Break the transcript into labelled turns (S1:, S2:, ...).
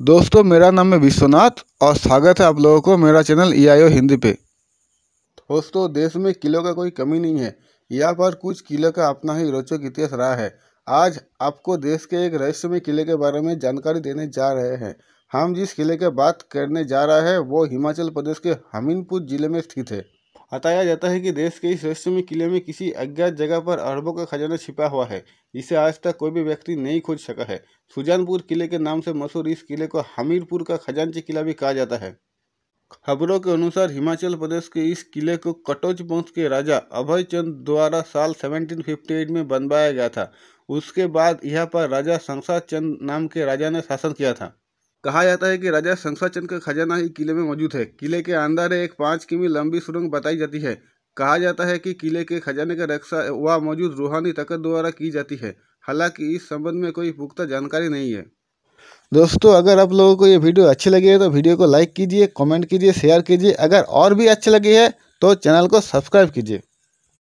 S1: दोस्तों मेरा नाम है विश्वनाथ और स्वागत है आप लोगों को मेरा channel E e I Hindi पे दोस्तों देश में किलो का कोई कमी नहीं है यहाँ पर कुछ किलो का अपना ही रोचक इतिहास रहा है आज आपको देश के एक रहस्यमय किले के बारे में जानकारी देने जा रहे हैं हम जिस किले के बात करने जा रहा है वो हिमाचल प्रदेश के हमीनपुर जिले में स्थित है बताया जाता है कि देश के इस रहस्य में किले में किसी अज्ञात जगह पर अरबों का खजाना छिपा हुआ है जिसे आज तक कोई भी व्यक्ति नहीं खोज सका है सुजानपुर किले के नाम से मशहूर इस किले को हमीरपुर का खजानची किला भी कहा जाता है खबरों के अनुसार हिमाचल प्रदेश के इस किले को कटोच वंश के राजा अभय चंद द्वारा साल 1758 में बनवाया गया था उसके बाद यहाँ पर राजा संसार चंद नाम के राजा ने शासन किया था कहा जाता है कि राजा शंसाचंद का खजाना ही किले में मौजूद है किले के अंदर एक पाँच किमी लंबी सुरंग बताई जाती है कहा जाता है कि किले के खजाने का रक्षा व मौजूद रूहानी ताकत द्वारा की जाती है हालांकि इस संबंध में कोई पुख्ता जानकारी नहीं है दोस्तों अगर आप लोगों को ये वीडियो अच्छी लगी है तो वीडियो को लाइक कीजिए कमेंट कीजिए शेयर कीजिए अगर और भी अच्छी लगी है तो चैनल को सब्सक्राइब कीजिए